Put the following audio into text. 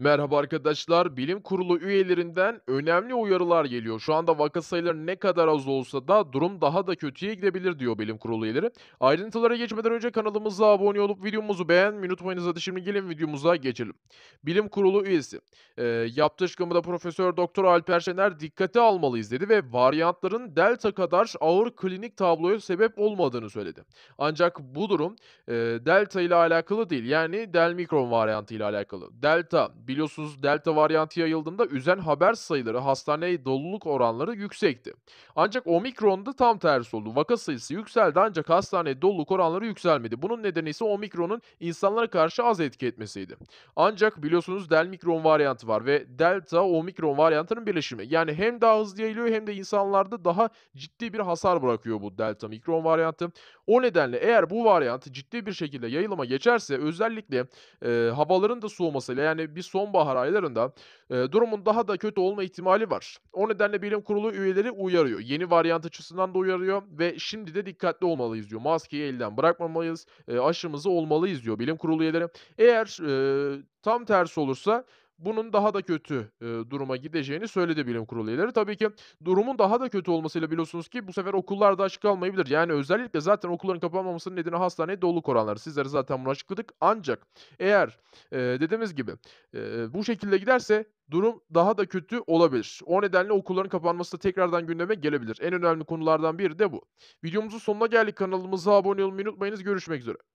Merhaba arkadaşlar. Bilim Kurulu üyelerinden önemli uyarılar geliyor. Şu anda vaka sayıları ne kadar az olsa da durum daha da kötüye gidebilir diyor Bilim Kurulu üyeleri. Ayrıntılara geçmeden önce kanalımıza abone olup videomuzu beğenmeyi unutmayınız. Hadi şimdi gelin videomuza geçelim. Bilim Kurulu üyesi e, yaptığı Profesör Doktor Alper Şener dikkate almalıyız dedi ve varyantların delta kadar ağır klinik tabloya sebep olmadığını söyledi. Ancak bu durum e, delta ile alakalı değil. Yani del mikron varyantı ile alakalı. Delta biliyorsunuz delta varyantı yayıldığında üzen haber sayıları, hastaneye doluluk oranları yüksekti. Ancak omikronda tam tersi oldu. Vaka sayısı yükseldi ancak hastaneye doluluk oranları yükselmedi. Bunun nedeni ise omikronun insanlara karşı az etki etmesiydi. Ancak biliyorsunuz delmikron varyantı var ve delta omikron varyantının birleşimi. Yani hem daha hızlı yayılıyor hem de insanlarda daha ciddi bir hasar bırakıyor bu delta mikron varyantı. O nedenle eğer bu varyant ciddi bir şekilde yayılıma geçerse özellikle e, havaların da soğumasıyla yani bir son sonbahar aylarında e, durumun daha da kötü olma ihtimali var. O nedenle bilim kurulu üyeleri uyarıyor. Yeni varyant açısından da uyarıyor ve şimdi de dikkatli olmalıyız diyor. Maskeyi elden bırakmamalıyız, e, aşımızı olmalıyız diyor bilim kurulu üyeleri. Eğer e, tam tersi olursa bunun daha da kötü e, duruma gideceğini söyledi bilim kurulu üyeleri. Tabii ki durumun daha da kötü olmasıyla biliyorsunuz ki bu sefer okullar da açık kalmayabilir. Yani özellikle zaten okulların kapanmamasının nedeni hastaneye dolu oranları. Sizlere zaten bunu açıkladık. Ancak eğer e, dediğimiz gibi e, bu şekilde giderse durum daha da kötü olabilir. O nedenle okulların kapanması da tekrardan gündeme gelebilir. En önemli konulardan biri de bu. Videomuzun sonuna geldik. Kanalımıza abone olmayı unutmayınız. Görüşmek üzere.